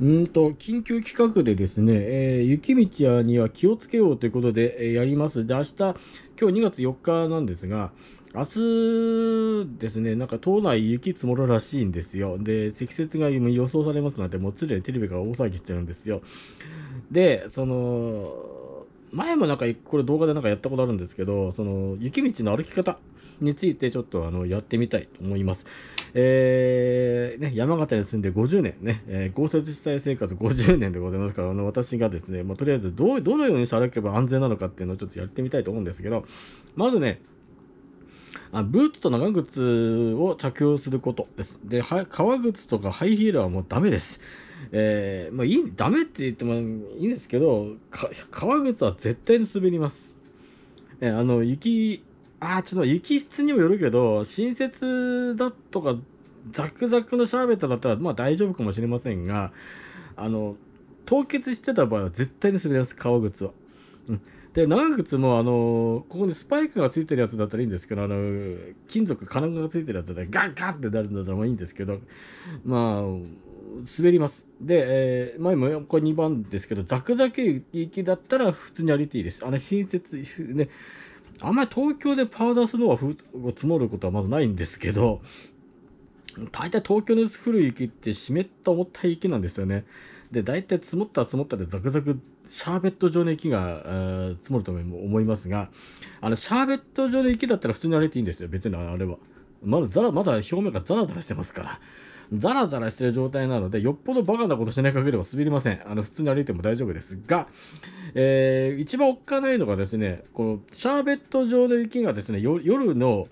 うんと緊急企画でですね、えー、雪道には気をつけようということで、えー、やります。で、明日、今日2月4日なんですが、明日ですね、なんか島内雪積もるらしいんですよ。で、積雪が予想されますので、もう常にテレビから大騒ぎしてるんですよ。で、その、前もなんか、これ動画でなんかやったことあるんですけど、その、雪道の歩き方についてちょっとあの、やってみたいと思います。えー、ね、山形に住んで50年ね、えー、豪雪地帯生活50年でございますから、あの、私がですね、まあ、とりあえずどう、どのようにして歩けば安全なのかっていうのをちょっとやってみたいと思うんですけど、まずね、あブーツと長靴を着用することです。で、革靴とかハイヒールはもうダメです。えー、まあいい、ダメって言ってもいいんですけど、革靴は絶対に滑ります。えー、あの、雪、あちょっと雪質にもよるけど、新雪だとか、ザクザクのシャーベットだったら、まあ大丈夫かもしれませんが、あの、凍結してた場合は絶対に滑ります、革靴は。うんで長靴もあのここにスパイクがついてるやつだったらいいんですけどあの金属金具がついてるやつでガンガンってなるんだったらもいいんですけどまあ滑りますで、えー、前もこれ2番ですけどザクザク行きだったら普通に歩いていいですあの新切ねあんまり東京でパウダースノーはふ積もることはまずないんですけど大体東京の降る雪って湿った重たい雪なんですよね。で大体積もったら積もったでザクザクシャーベット状の雪が、えー、積もると思いますがあのシャーベット状の雪だったら普通に歩いていいんですよ別にあれはまだザラまだ表面がザラザラしてますからザラザラしてる状態なのでよっぽどバカなことしない限りは滑りませんあの普通に歩いても大丈夫ですが、えー、一番おっかないのがですねこのシャーベット状の雪がですね夜の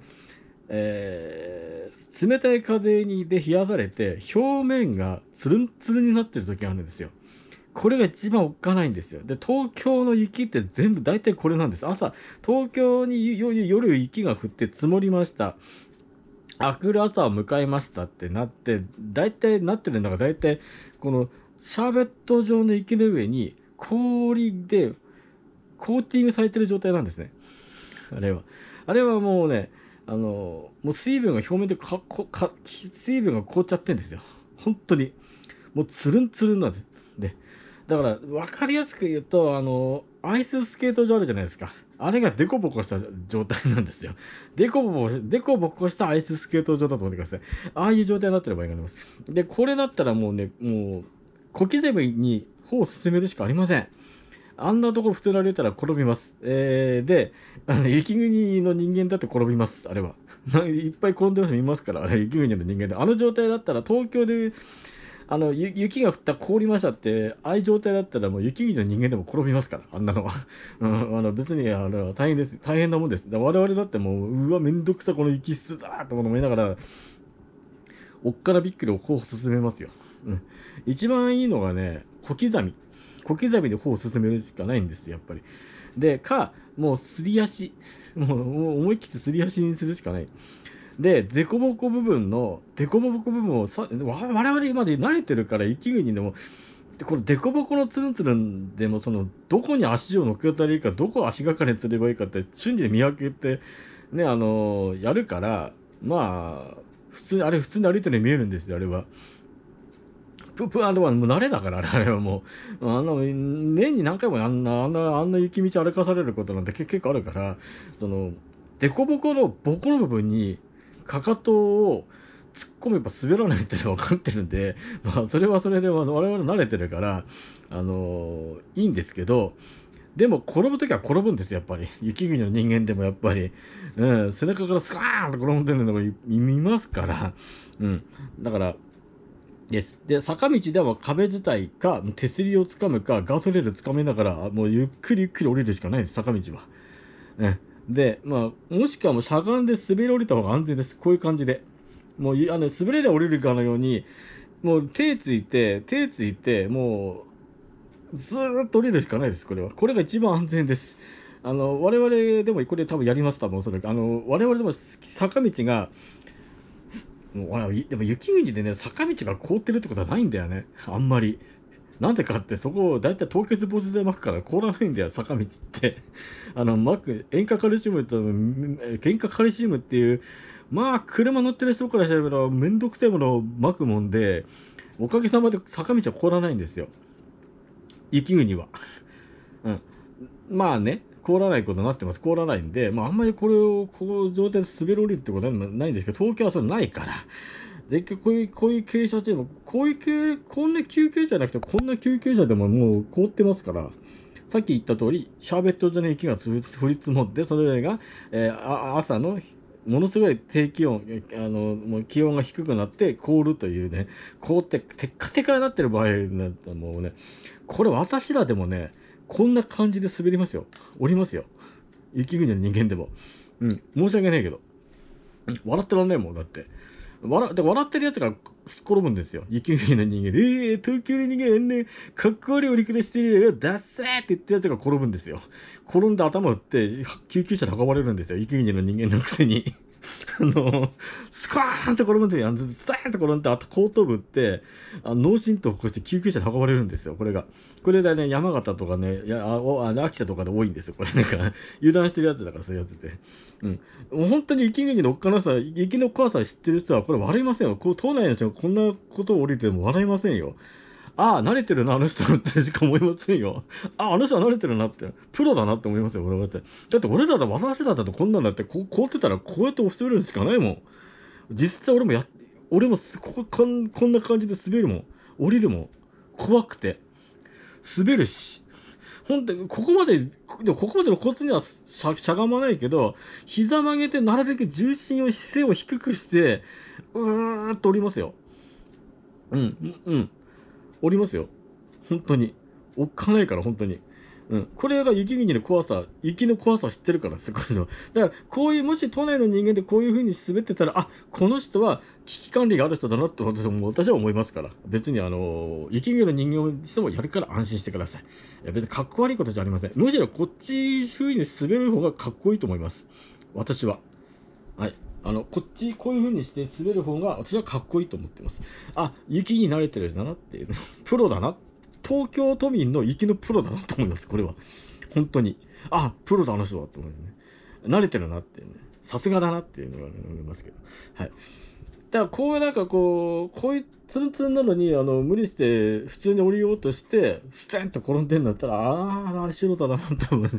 えー、冷たい風にで冷やされて表面がツルンツルンになってる時があるんですよ。これが一番おっかないんですよ。で、東京の雪って全部大体これなんです。朝、東京に夜雪が降って積もりました。明くる朝を迎えましたってなって、大体なってるんだから大体このシャーベット状の雪の上に氷でコーティングされてる状態なんですね。あれは。あれはもうね、あのもう水分が表面でかこか水分が凍っちゃってんですよ本当にもうつるんつるんなんですでだから分かりやすく言うとあのアイススケート場あるじゃないですかあれがデコボコした状態なんですよデコボコデコボコしたアイススケート場だと思ってくださいああいう状態になってればいいと思いますでこれだったらもうねもう小刻みに歩を進めるしかありませんあんなところ普通にたら転びます。えー、で、あの雪国の人間だって転びます、あれは。いっぱい転んでる人見ますから、あれ雪国の人間で。あの状態だったら東京であの雪が降った凍りましたってああいう状態だったらもう雪国の人間でも転びますからあんなのは、うん、あの別にあの大変です大変なもんです我々だってもううわめんどくさこの雪質だーと思いながらおっからびっくりをこう進めますよ、うん、一番いいのがね小刻み小刻みで歩を進めるしかないんですやっぱり。で、か、もうすり足、もう思い切ってすり足にするしかない。で、凸凹部分の、凸凹部分をさ、我々まで慣れてるから、雪国でも、でこれ凸凹のツルンツルンでもそのどこに足を乗っけたらいいかどこ足がかりにすればいいかって瞬時に見分けてねあのー、やるからまあ普通にあれ普通に歩いてるように見えるんですよあれは。プープーあれはもう慣れだから、あれはもう。あの、年に何回もあんな、あんな、あんな雪道歩かされることなんて結構あるから、その、凸凹のボコの部分に、かかとを突っ込めば滑らないってのは分かってるんで、まあ、それはそれで我々慣れてるから、あのいいんですけど、でも転ぶ時は転ぶんですやっぱり。雪国の人間でもやっぱり。うん、背中からスカーンと転んでるのが見ますから。うん。だから、です。で、坂道では壁伝いか、手すりをつかむか、ガードレールつかめながら、もうゆっくりゆっくり降りるしかないです、坂道は。で、まあ、もしくはもしゃがんで滑り降りた方が安全です。こういう感じで。もう、あの、滑りで降りるかのように、もう手ついて、手ついて、もう、ずーっと降りるしかないです、これは。これが一番安全です。あの、我々でもこれ多分やります、多分おそらく。あの、我々でも坂道がもう、でも雪国でね、坂道が凍ってるってことはないんだよね。あんまり。なんでかって、そこを大体凍結防止剤巻くから凍らないんだよ、坂道って。あの、巻く、塩化カルシウムと、塩化カルシウムっていう、まあ、車乗ってる人からしたら、めんどくせえものを巻くもんで、おかげさまで坂道は凍らないんですよ。雪国は。うん。まあね、凍らないことになってます。凍らないんで、まあ、あんまりこれを、この状態で滑り降りるってことはないんですけど、東京はそれないから。で、こういう、こういう傾斜っていうのこういうこんな急車じゃなくて、こんな急車でももう凍ってますから、さっき言った通り、シャーベット状の雪が降り積もって、それが、えー、朝のものすごい低気温、あの、もう気温が低くなって凍るというね、凍ってテッカテカになってる場合になったらもうね、これ私らでもね、こんな感じで滑りますよ。降りますよ。雪国の人間でも。うん、申し訳ないけど。笑ってらんないもん、だって。笑で笑ってるやつがすっ転ぶんですよ。雪国の人間で、えー、東京の人間ね、かっこ悪い折り下してるよ、ダッセーって言ったやつが転ぶんですよ。転んで頭打って、救急車で運ばれるんですよ。雪国の人間のくせにあの、スカーンと転ぶんで、スターンと転んで、あと後頭部って、あ脳震盪を起こして救急車で運ばれるんですよ、これが。これだね、山形とかね、やああ秋田とかで多いんですよ、これなんか 油断してるやつだから、そういうやつで。うん。もう本当に雪国のおっかなさ、雪の怖さ知ってる人は、これ笑いませんよ。こう、島内の人がこんなことを降りても笑いませんよ。ああ、慣れてるな、あの人ってしか思いませんよ。ああ、あの人は慣れてるなって、プロだなって思いますよ、俺だって。だって俺だと渡せだとこんなんだって、こう、凍ってたらこうやって押してるしかないもん。実際俺もや、俺もここんこんな感じで滑るもん。降りるもん。怖くて。滑るし。ほんと、ここまで、でもここまでのコツにはしゃしゃがまないけど、膝曲げて、なるべく重心を、姿勢を低くして、うーっと降りますよ。うん、うん。おりますよ。本当に。おっかないから、本当に。うん、これが雪国の怖さ、雪の怖さを知ってるからすごいの。だから、こういう、もし都内の人間でこういう風に滑ってたら、あこの人は危機管理がある人だなって私も私は思いますから、別に、あの雪国の人間をしてもやるから安心してください。いや別にかっこ悪いことじゃありません。むしろこっち風に滑る方がかっこいいと思います。私は。はい。あの、こっち、こういう風にして滑る方が、私はかっこいいと思ってます。あ、雪に慣れてるんだなっていう、ね、プロだな。東京都民の雪のプロだなと思います、これは。本当に。あ、プロだ、あの人は、と思いますね。慣れてるなっていうね。さすがだなっていうのが、ね、思いますけど。はい。だかこうなんかこうこういうツンツンなのにあの無理して普通に降りようとしてステンと転んでるんだったらあああれ素人だなと思って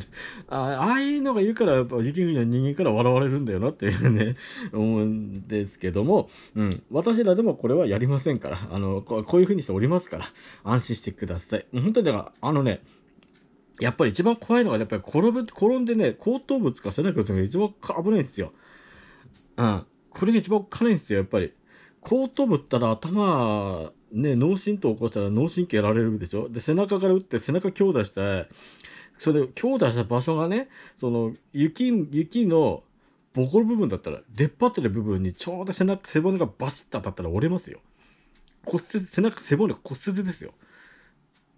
ああいうのが言うからやっぱ雪国の人間から笑われるんだよなっていうね思うんですけども、うん、私らでもこれはやりませんからあのこういうふうにしておりますから安心してください本当にだからあのねやっぱり一番怖いのがやっぱり転ぶ転んでね後頭部つか背中つか一番危ないんですようんこれが一番おっかないんですよ、やっぱり。後頭部ったら頭、ね、脳震盪起こしたら脳神経やられるでしょで、背中から打って背中強打して、それで強打した場所がね、その雪、雪のボコる部分だったら、出っ張ってる部分にちょうど背中、背骨がバシッと当たったら折れますよ。骨折、背中、背骨骨折ですよ。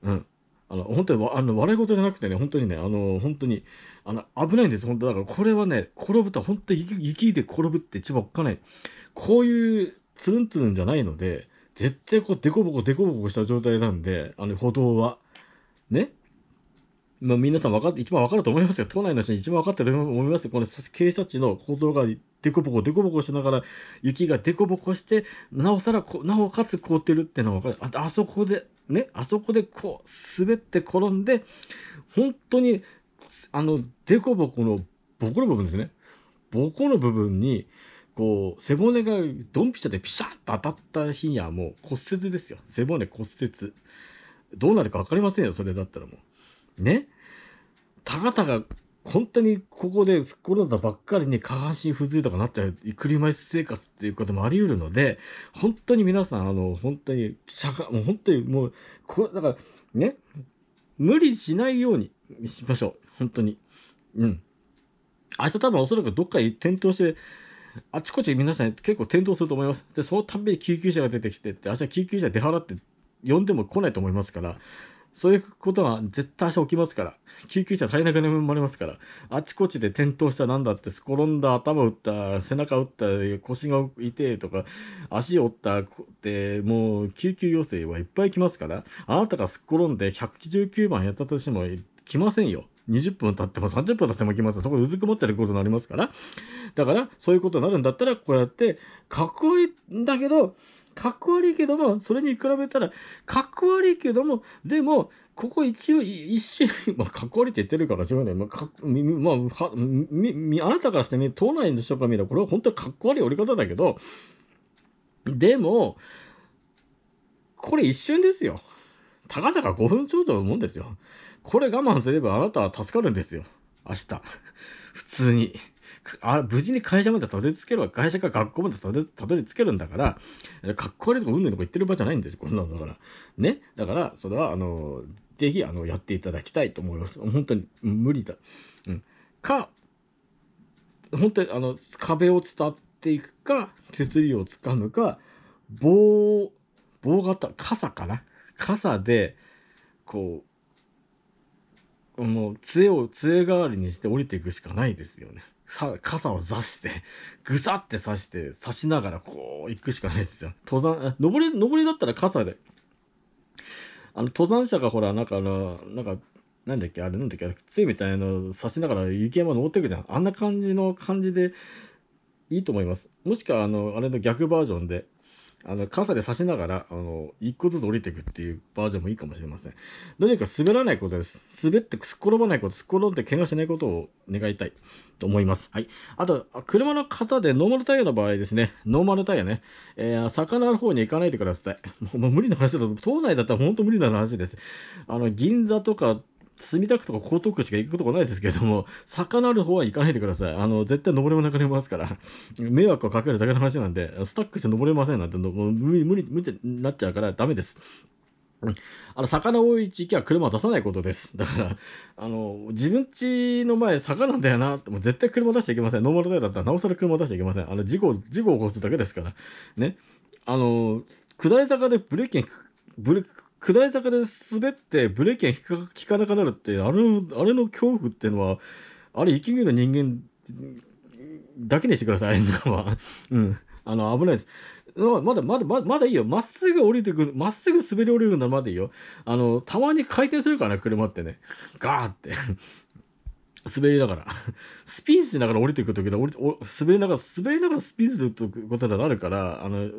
うん。あの、本当に、あの、笑い事じゃなくてね、本当にね、あの、本当に、あの、危ないんです、本当だから、これはね、転ぶと、本当に雪で転ぶって一番おっかない。こういう、つるんつるんじゃないので、絶対こう、でこぼこ、でこぼこした状態なんで、あの、歩道は。ね。まあ、皆さん分かっ一番分かると思いますよ。都内の人に一番分かってると思いますよ。この傾斜地の歩道がでこぼこ、でこぼこしながら、雪がでこぼこして、なおさら、なおかつ凍ってるってのは分かる。あ、あそこで、ね、あそこでこう滑って転んで本当にあの凸凹のボコの部分ですねボコの部分にこう背骨がドンピシャでピシャッと当たった日にはもう骨折ですよ背骨骨折どうなるか分かりませんよそれだったらもうねたかた本当にここでコロナばっかりに下半身不随とかなっちゃう車椅子生活っていうこともあり得るので本当に皆さんあの本当にゃが、もう本当にもうこだからね無理しないようにしましょう本当にうん明日多分おそらくどっかに転倒してあちこち皆さん結構転倒すると思いますでそのたんびに救急車が出てきてって明日救急車出払って呼んでも来ないと思いますからそういうことは絶対明日起きますから。救急車足りなく眠まれますから。あちこちで転倒したなんだって、すころんだ、頭打った、背中打った、腰が痛えとか、足折ったって、もう救急要請はいっぱい来ますから。あなたがすっろんで119番やったとしても来ませんよ。20分経っても30分経っても来ます。そこでうずくまってることになりますから。だから、そういうことになるんだったら、こうやって、かっこいいんだけど、かっこ悪いけども、それに比べたら、かっこ悪いけども、でも、ここ一応、一瞬、まあ、かっこ悪いって言ってるからしょうがない。まあ、まあ、みあなたからしてみ、党内の人から見たら、これは本当にかっこ悪い折り方だけど、でも、これ一瞬ですよ。たかだか5分ちょうど思うんですよ。これ我慢すればあなたは助かるんですよ。明日。普通に。あ無事に会社までたどり着けるは、会社か学校までたどり着けるんだからかっこ悪いとかうんぬんとか言ってる場合じゃないんですこんなのだからねだからそれはあのぜひあのやっていただきたいと思います本当に無理だ、うん、か本当にあの壁を伝っていくか手すりをつかむか棒棒型傘かな傘でこうもう杖を杖代わりにして降りていくしかないですよね。さ、傘を差して、ぐさって差して、差しながらこう行くしかないですよ。登山、登り、登りだったら傘で。あの、登山者がほら、なんかあの、なんか、なんだっけ、あれなんだっけ、杖みたいなの差しながら雪山登っていくじゃん。あんな感じの感じでいいと思います。もしくは、あの、あれの逆バージョンで、あの、傘で差しながら、あの、一個ずつ降りていくっていうバージョンもいいかもしれません。とにかく滑らないことです。滑ってすっ転ばないこと、すっ転んで怪我しないことを願いたいと思います。はい。あと、車の方でノーマルタイヤの場合ですね、ノーマルタイヤね、えー、魚の方に行かないでください。もう無理な話だと、島内だったら本当無理な話です。あの、銀座とか墨田区とか江東区しか行くとこないですけれども、坂 のある方は行かないでください。あの、絶対登れもなくなりますから、迷惑をかけるだけの話なんで、スタックして登れませんなんて、もう無理、無理、無理になっちゃうからダメです。あの、魚多い地域は車を出さないことです。だから、あの、自分家の前、坂なんだよな、もう絶対車出しちゃいけません。ノーマルタイヤだったら、なおさら車出しちゃいけません。あの、事故、事故を起こすだけですから。ね。あの、下り坂でブレーキブレーキ下り坂で滑ってブレーキが効かかなくなるって、あれあれの恐怖っていうのは、あれ、生きの人間だけにしてください、は。うん。あの、危ないです。まだまだまだまだいいよ。まっすぐ降りてくる、まっすぐ滑り降りるならまだいいよ。あの、たまに回転するからね、車ってね。ガーって。滑りながら。スピンしながら降りていくときだ、滑りながら、滑りながらスピンすることだとあるから、あの、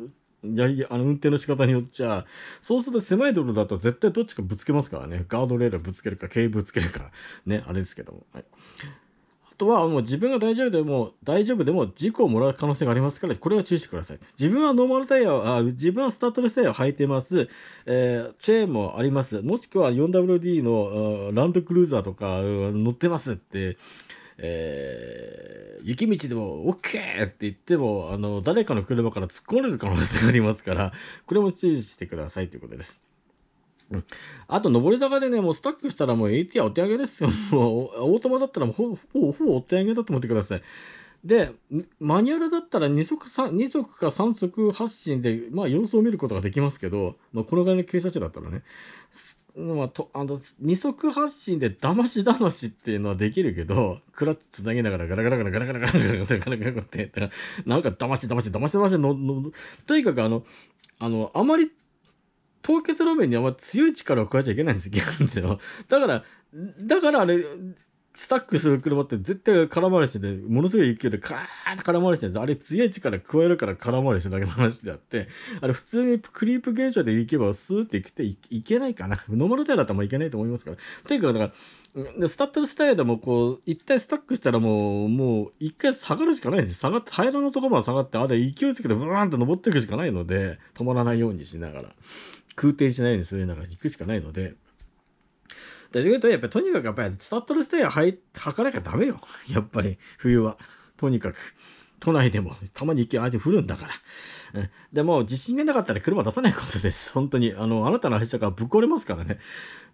やり、あの、運転の仕方によっちゃ、そうすると狭い道路だと絶対どっちかぶつけますからね。ガードレールぶつけるか、軽ぶつけるか、ね、あれですけども。はい。あとは、もう自分が大丈夫でも、大丈夫でも事故をもらう可能性がありますから、これは注意してください。自分はノーマルタイヤあ、自分はスタッドレスタイヤを履いてます。えー、チェーンもあります。もしくは 4WD のランドクルーザーとか乗ってますって、えー、雪道でも OK って言っても、あの、誰かの車から突っ込まれる可能性がありますから、これも注意してくださいということです。うん、あと、上り坂でね、もうスタックしたらもう AT はお手上げですよ。もう、オートマだったらもうほぼ、ほぼお手上げだと思ってください。で、マニュアルだったら2足 ,2 速か3足発進で、まあ、様子を見ることができますけど、まあ、このぐらいの傾斜地だったらね、まあ、とあの二足発進でだましだましっていうのはできるけどクラッチつなげながらガラガラガラガラガラガラガラガラガラガラガラってなんかだましだましだましだましののとにかくあのあのあまり凍結路面にあラガ強い力を加えちゃいけないんですよだからだからあれスタックする車って絶対空回りしてて、ものすごい勢いでカーッと空回りしてるんです。あれ強い力加えるから空回りしてるだけの話であって、あれ普通にクリープ現象で行けばスーって行くっていけないかな。ノーマルタイヤだったらもういけないと思いますから。というか、だから、スタッドレスタイヤでもこう、一回スタックしたらもう、もう一回下がるしかないんです。下がって、平らのところまで下がって、あれ勢いつけてブーンと登っていくしかないので、止まらないようにしながら、空転しないようにするながら行くしかないので、大丈夫とやっぱりとにかくやっぱりスタッドレスタイヤ履かなきゃダメよ。やっぱり冬は。とにかく。都内でもたまに雪あえて降るんだから。でも、自信がなかったら車出さないことです。本当に。あの、あなたの愛車がぶっ壊れますからね。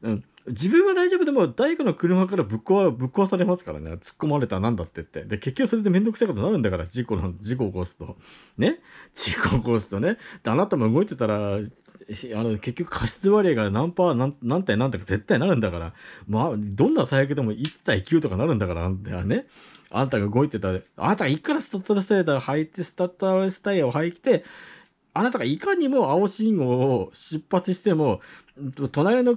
うん。自分は大丈夫でも、大工の車からぶっ壊ぶっ壊されますからね。突っ込まれたなんだってって。で、結局それでめんどくさいことになるんだから、事故の、事故を起こすと。ね 事故を起こすとね。で、あなたも動いてたら、あの結局過失割合が何パー何何対何とか絶対なるんだから、まあ、どんな最悪でも1対9とかなるんだからあんたはねあんたが動いてたあなたがいくらスタッタースタイヤを履いてスタッタースタイヤを履いてあなたがいかにも青信号を出発しても、隣の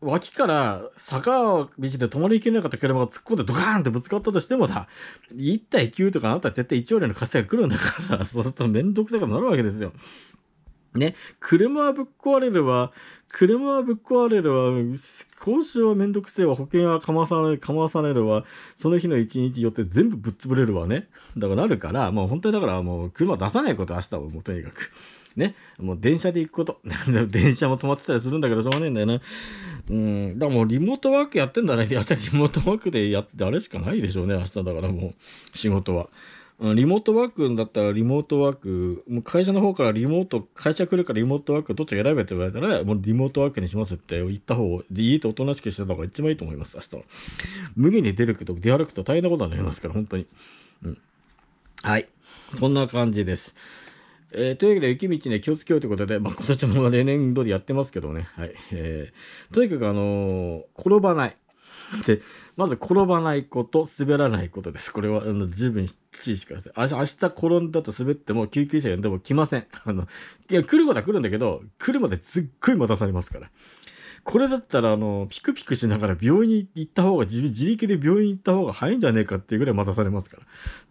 脇から坂道で止まりきれなかった車が突っ込んでドカーンってぶつかったとしてもだ、1対9とかあなた絶対1割の稼ぎが来るんだから、そうするとめんどくさくなるわけですよ。ね、車はぶっ壊れるわ、車はぶっ壊れるわ、交渉はめんどくせえわ、保険はかまされ、かまされるわ、その日の一日よって全部ぶっ潰れるわね。だからなるから、もう本当にだからもう車出さないこと、明日はもうとにかく。ね、もう電車で行くこと。電車も止まってたりするんだけど、しょうがねえんだよな、ね。うん、だからもうリモートワークやってんだね。明日リモートワークでやって、あれしかないでしょうね、明日だからもう、仕事は。リモートワークだったらリモートワーク、もう会社の方からリモート、会社来るからリモートワークどっち選べって言われたら、もうリモートワークにしますって言った方、家とおとなしくしてた方が一番いいと思います、明日無麦に出るけど、出歩くと大変なことになりますから、本当に。うん。はい。そんな感じです。えー、というわけで、雪道ね、気をつけようということで、まあ、今年も例年通りやってますけどね。はい。えー、とにかく、あのー、転ばない。で、まず転ばないこと、滑らないことです。これは、あの、十分注意してください。あ明日転んだと滑っても救急車呼んでも来ません。あの、いや、来ることは来るんだけど、来るまですっごい待たされますから。これだったら、あの、ピクピクしながら病院に行った方が、自力で病院行った方が早いんじゃねえかっていうぐらい待たされますか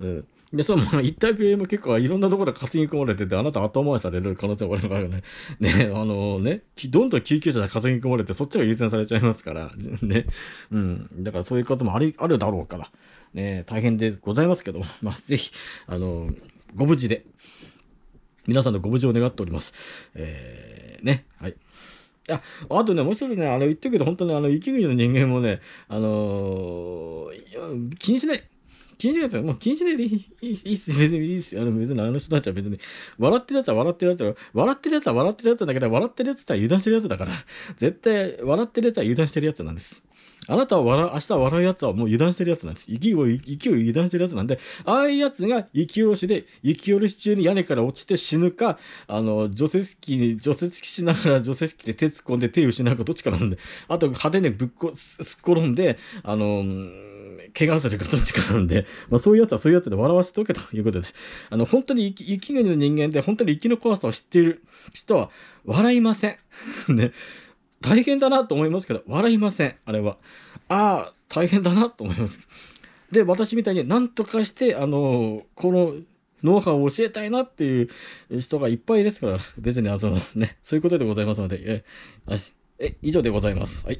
ら。うん。で、その、まあ、一体病も結構いろんなところで担ぎ込まれてて、あなた後回しされる可能性もあるからね。ね、あのね、どんどん救急車で担ぎ込まれて、そっちが優先されちゃいますから、ね。うん。だからそういうこともあり、あるだろうから、ね、大変でございますけども、まあ、ぜひ、あの、ご無事で、皆さんのご無事を願っております。えー、ね、はい。ああとね、もう一つね、あの言っとくけど、本当にあの雪国の人間もね、あのー、気にしない。気にしないですよ。もう気にしないでいいいいっす。別にいいっすよ。あの別にあの人たちは別に、笑ってるやつは笑ってるやつは、笑ってるやつは笑ってるやつだけど、笑ってるやつは油断してるやつだから、絶対笑ってるやつは油断してるやつなんです。あなたは笑う、明日笑うやつはもう油断してるやつなんです。息を、息を油断してるやつなんで、ああいうやつが生下ろしで、生下ろし中に屋根から落ちて死ぬか、あの、除雪機に、除雪機しながら除雪機で手突っ込んで手を失うかどっちかなんで、あと派手にぶっこ、すっ転んで、あの、怪我するかどっちかなんで、まあ、そういうやつはそういうやつで笑わせておけということです。あの、本当に生き、国の人間で、本当に生きの怖さを知っている人は笑いません。ね。大変だなと思いますけど、笑いません、あれは。ああ、大変だなと思います。で、私みたいになんとかして、あの、このノウハウを教えたいなっていう人がいっぱいですから、別に、あの、ね、そういうことでございますので、え、え以上でございます。はい。